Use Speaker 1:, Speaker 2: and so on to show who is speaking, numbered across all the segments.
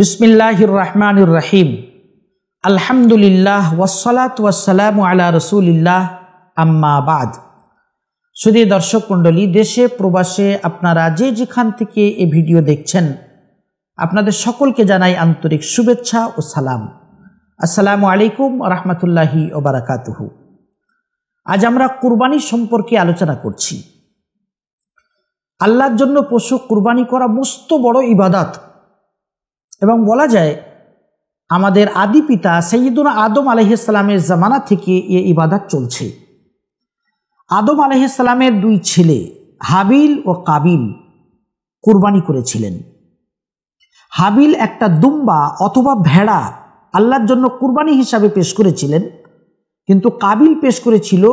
Speaker 1: বিসমিল্লাহির রহমানুর রাহিম আলহামদুলিল্লাহ ওয়াসলাত ওয়াসালাম আলা রসুলিল্লাহ আম্মাবাদ শুধু দর্শক মণ্ডলী দেশে প্রবাসে আপনারা যে যেখান থেকে এ ভিডিও দেখছেন আপনাদের সকলকে জানাই আন্তরিক শুভেচ্ছা ও সালাম আসসালামু আলাইকুম রহমতুল্লাহি ওবারাকাতুহু আজ আমরা কুরবানি সম্পর্কে আলোচনা করছি আল্লাহর জন্য পশু কুরবানি করা মস্ত বড় ইবাদত এবং বলা যায় আমাদের আদি পিতা সৈয়দুল আদম আলহিসাল্লামের জামানা থেকে এ ইবাদত চলছে আদম আলহিসাল্লামের দুই ছেলে হাবিল ও কাবিল কুরবানি করেছিলেন হাবিল একটা দুম্বা অথবা ভেড়া আল্লাহর জন্য কুরবানি হিসাবে পেশ করেছিলেন কিন্তু কাবিল পেশ করেছিল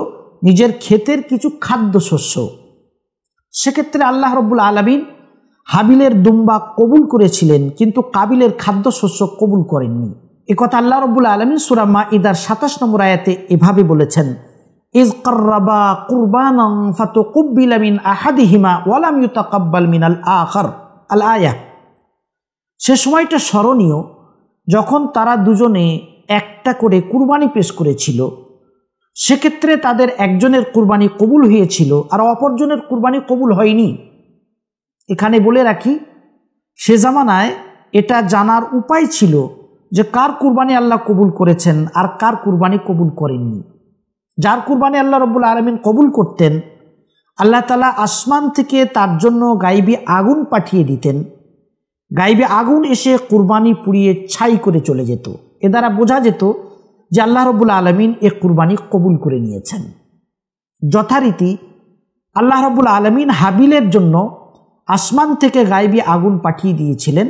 Speaker 1: নিজের ক্ষেতের কিছু খাদ্যশস্য সেক্ষেত্রে আল্লাহ রব্বুল আলমিন হাবিলের দুম্বা কবুল করেছিলেন কিন্তু কাবিলের খাদ্যশস্য কবুল করেননি একথা আল্লাহ রব আলমী সুরাম্মা ইদার সাতাশ নম্বর আয়াতে এভাবে বলেছেন ইজ কর্রাবা কাব্বাল মিনাল আল আয়া সে সময়টা স্মরণীয় যখন তারা দুজনে একটা করে কুরবানি পেশ করেছিল সেক্ষেত্রে তাদের একজনের কুরবানি কবুল হয়েছিল আর অপরজনের কুরবানি কবুল হয়নি এখানে বলে রাখি সে জামানায় এটা জানার উপায় ছিল যে কার কুরবানি আল্লাহ কবুল করেছেন আর কার কুরবানি কবুল করেননি যার কুরবানি আল্লাহ রব্বুল আলমিন কবুল করতেন আল্লাহ তালা আসমান থেকে তার জন্য গাইবি আগুন পাঠিয়ে দিতেন গাইবে আগুন এসে কুরবানি পুড়িয়ে ছাই করে চলে যেত এ দ্বারা বোঝা যেত যে আল্লাহ রবুল আলমিন এ কুরবানি কবুল করে নিয়েছেন যথারীতি আল্লাহ রবুল আলমিন হাবিলের জন্য আসমান থেকে গাইবি আগুন পাঠিয়ে দিয়েছিলেন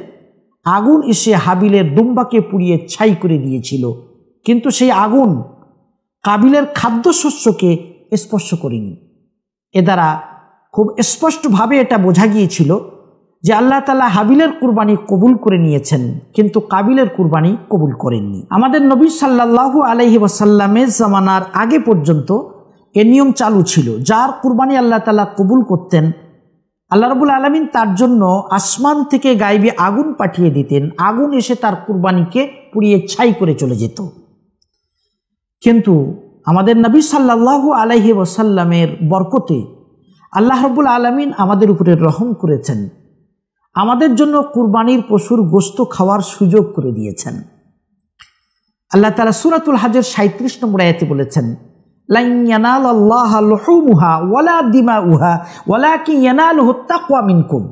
Speaker 1: আগুন এসে হাবিলের ডুম্বাকে পুড়িয়ে ছাই করে দিয়েছিল কিন্তু সেই আগুন কাবিলের খাদ্যশস্যকে স্পর্শ করেনি এ দ্বারা খুব স্পষ্টভাবে এটা বোঝা গিয়েছিল যে আল্লাহ তালা হাবিলের কুরবানি কবুল করে নিয়েছেন কিন্তু কাবিলের কুরবানি কবুল করেননি আমাদের নবী সাল্লাহু আলহি ওয়াসাল্লামের জামানার আগে পর্যন্ত এ নিয়ম চালু ছিল যার কুরবানি আল্লাহ তালা কবুল করতেন আল্লাহ রবুল আলমিন তার জন্য আসমান থেকে গাইবে আগুন পাঠিয়ে দিতেন আগুন এসে তার কুরবানিকে পুড়িয়ে ছাই করে চলে যেত কিন্তু আমাদের নবী সাল্লাহ আলহি ওসাল্লামের বরকতে আল্লাহ রবুল আলমিন আমাদের উপরে রহম করেছেন আমাদের জন্য কুরবানির পশুর গোস্ত খাওয়ার সুযোগ করে দিয়েছেন আল্লাহ তালা সুরাতুল হাজের সাঁত্রিশ নম্বর আয়াতে বলেছেন মিনকুম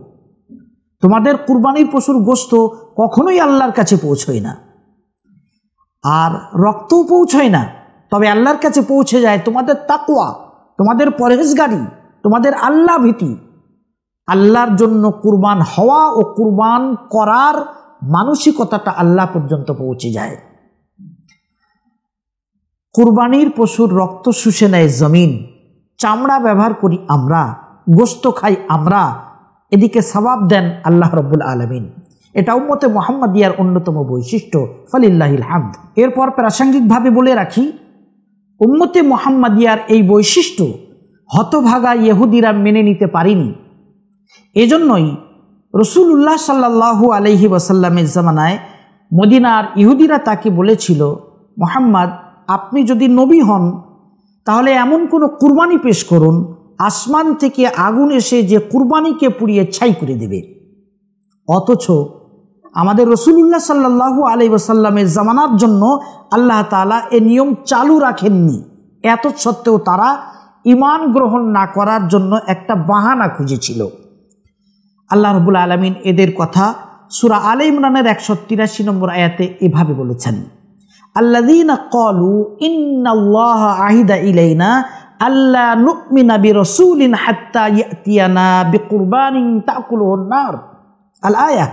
Speaker 1: তোমাদের কুরবানির পশুর গোস্ত কখনোই আল্লাহর কাছে পৌঁছয় না আর রক্তও পৌঁছয় না তবে আল্লাহর কাছে পৌঁছে যায় তোমাদের তাকুয়া তোমাদের পরহেজগারি তোমাদের আল্লাহ ভীতি আল্লাহর জন্য কুরবান হওয়া ও কুরবান করার মানসিকতাটা আল্লাহ পর্যন্ত পৌঁছে যায় কুরবানির পশুর রক্ত শুষে নেয় জমিন চামড়া ব্যবহার করি আমরা গোস্ত খাই আমরা এদিকে সবাব দেন আল্লাহ রব্বুল আলমিন এটা উম্মতে ইয়ার অন্যতম বৈশিষ্ট্য ফলিল্লাহিল হামদ এরপর প্রাসঙ্গিকভাবে বলে রাখি উম্মতে ইয়ার এই বৈশিষ্ট্য হতভাগা ইহুদিরা মেনে নিতে পারিনি এজন্যই রসুল উল্লাহ সাল্লাহ আলহি ওয়াসাল্লামের জামানায় মদিনার ইহুদিরা তাকে বলেছিল মোহাম্মদ আপনি যদি নবী হন তাহলে এমন কোনো কুরবানি পেশ করুন আসমান থেকে আগুন এসে যে কুরবানিকে পুড়িয়ে ছাই করে দেবে অথচ আমাদের রসুল্লাহ সাল্লাহু আলাইসাল্লামের ওসাল্লামের জামানার জন্য আল্লাহ তালা এ নিয়ম চালু রাখেননি এত সত্ত্বেও তারা ইমান গ্রহণ না করার জন্য একটা বাহানা খুঁজেছিল আল্লাহ রবুল আলমিন এদের কথা সুরা আলে ইমরানের একশো তিরাশি নম্বর আয়াতে এভাবে বলেছেন আল্লাদিনা কলু ইন্নাল্লাহ আহিদা ইলাইনা আল্লাহ নুকমিনা বি রসুলিন হাত্তা ইয়াতিয়ানা বি কুরবানিন তাকুল নার আল আয়া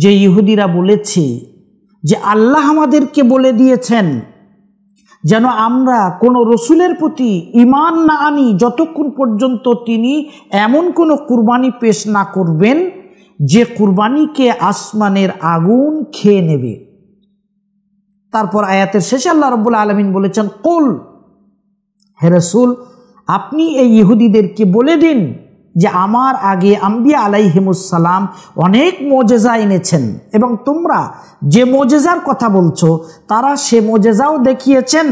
Speaker 1: যে ইহুদিরা বলেছে যে আল্লাহ আমাদেরকে বলে দিয়েছেন যেন আমরা কোনো রসুলের প্রতি ইমান না আনি যতক্ষণ পর্যন্ত তিনি এমন কোনো কুরবানি পেশ না করবেন যে কুরবানিকে আসমানের আগুন খেয়ে নেবে তারপর আয়াতের শেষে আল্লাহ রব্বুল আলমিন বলেছেন কুল হে রসুল আপনি এই ইহুদিদেরকে বলে দিন যে আমার আগে আম্বিয়া আলাইহিমুসালাম অনেক মোজেজা এনেছেন এবং তোমরা যে মোজেজার কথা বলছো তারা সে মোজেজাও দেখিয়েছেন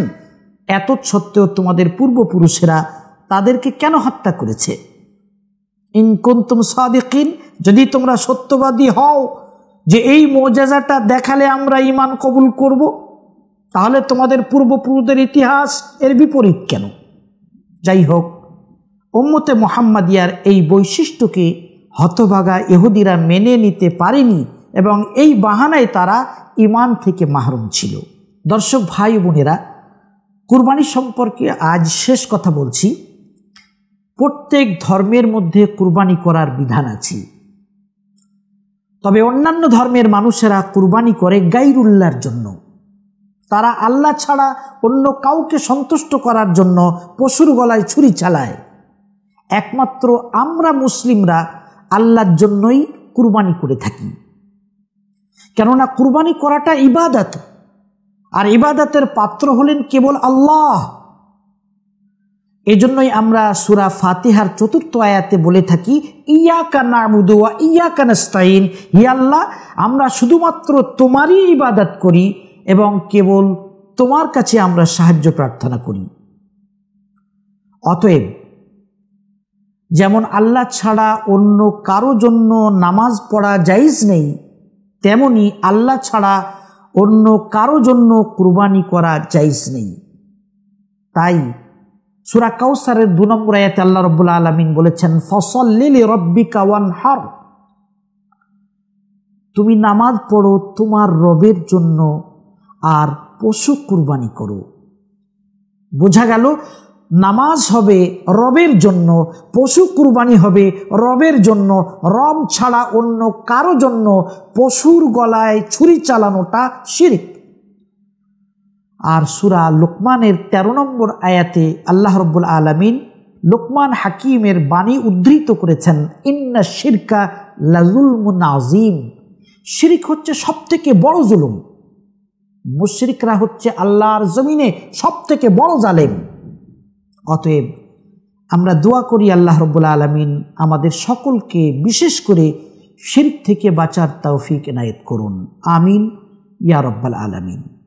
Speaker 1: এত সত্ত্বেও তোমাদের পূর্বপুরুষেরা তাদেরকে কেন হত্যা করেছে ইনকুন্তুম সাদিকিন যদি তোমরা সত্যবাদী হও যে এই মোজেজাটা দেখালে আমরা ইমান কবুল করবো তাহলে তোমাদের পূর্বপুরুষদের ইতিহাস এর বিপরীত কেন যাই হোক ওম্মতে মোহাম্মদিয়ার এই বৈশিষ্ট্যকে হতভাগা ইহুদিরা মেনে নিতে পারেনি এবং এই বাহানায় তারা ইমান থেকে মাহরুম ছিল দর্শক ভাই বোনেরা কুরবানি সম্পর্কে আজ শেষ কথা বলছি প্রত্যেক ধর্মের মধ্যে কুরবানি করার বিধান আছে তবে অন্যান্য ধর্মের মানুষেরা কুরবানি করে গাইরুল্লার জন্য তারা আল্লাহ ছাড়া অন্য কাউকে সন্তুষ্ট করার জন্য পশুর গলায় ছুরি চালায় একমাত্র আমরা মুসলিমরা আল্লাহর জন্যই কুরবানি করে থাকি কেননা কুরবানি করাটা ইবাদত আর ইবাদতের পাত্র হলেন কেবল আল্লাহ এজন্যই আমরা সুরা ফাতিহার চতুর্থ আয়াতে বলে থাকি ইয়া কানা ইয়াকা নাস্তাইন হি আল্লাহ আমরা শুধুমাত্র তোমারই ইবাদত করি এবং কেবল তোমার কাছে আমরা সাহায্য প্রার্থনা করি অতএব যেমন আল্লাহ ছাড়া অন্য কারো জন্য নামাজ পড়া জাইজ নেই তেমনি আল্লাহ ছাড়া অন্য কারো জন্য কুরবানি করা জাইজ নেই তাই সুরা কাউসারের দু নম্বর আয়াতে আল্লাহ রব্বুল আলমিন বলেছেন ফসল রব্বি কাওয়ান হার তুমি নামাজ পড়ো তোমার রবের জন্য আর পশু কুরবানি করো বোঝা গেল নামাজ হবে রবের জন্য পশু কুরবানি হবে রবের জন্য রব ছাড়া অন্য কারো জন্য পশুর গলায় ছুরি চালানোটা শিরিক আর সুরা লোকমানের ১৩ নম্বর আয়াতে আল্লাহ রব্বুল আলমিন লোকমান হাকিমের বাণী উদ্ধৃত করেছেন ইন্না শিরকা লাজুল মুনাজিম শিরিক হচ্ছে সবথেকে বড় জুলুম মুশ্রিকরা হচ্ছে আল্লাহর জমিনে সব থেকে বড় জালেম অতএব আমরা দোয়া করি আল্লাহ রব্বুল্লা আলমিন আমাদের সকলকে বিশেষ করে শির থেকে বাঁচার তৌফিক এনায়েত করুন আমিন ইয়া রব্বাল আলমিন